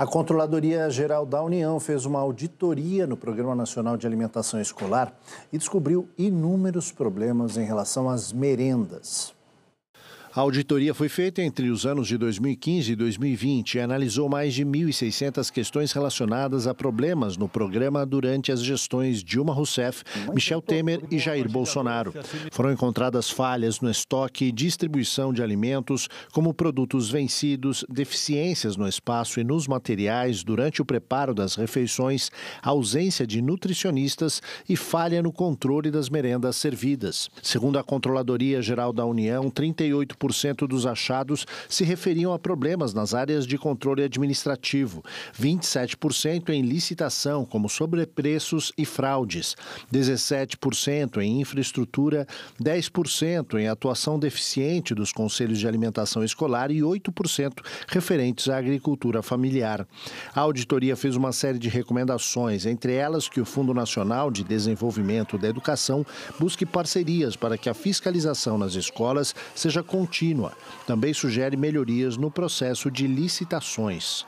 A Controladoria Geral da União fez uma auditoria no Programa Nacional de Alimentação Escolar e descobriu inúmeros problemas em relação às merendas. A auditoria foi feita entre os anos de 2015 e 2020 e analisou mais de 1.600 questões relacionadas a problemas no programa durante as gestões Dilma Rousseff, Michel Temer e Jair Bolsonaro. Foram encontradas falhas no estoque e distribuição de alimentos, como produtos vencidos, deficiências no espaço e nos materiais durante o preparo das refeições, ausência de nutricionistas e falha no controle das merendas servidas. Segundo a Controladoria Geral da União, 38 dos achados se referiam a problemas nas áreas de controle administrativo, 27% em licitação, como sobrepreços e fraudes, 17% em infraestrutura, 10% em atuação deficiente dos conselhos de alimentação escolar e 8% referentes à agricultura familiar. A auditoria fez uma série de recomendações, entre elas que o Fundo Nacional de Desenvolvimento da Educação busque parcerias para que a fiscalização nas escolas seja contínua contínua. Também sugere melhorias no processo de licitações.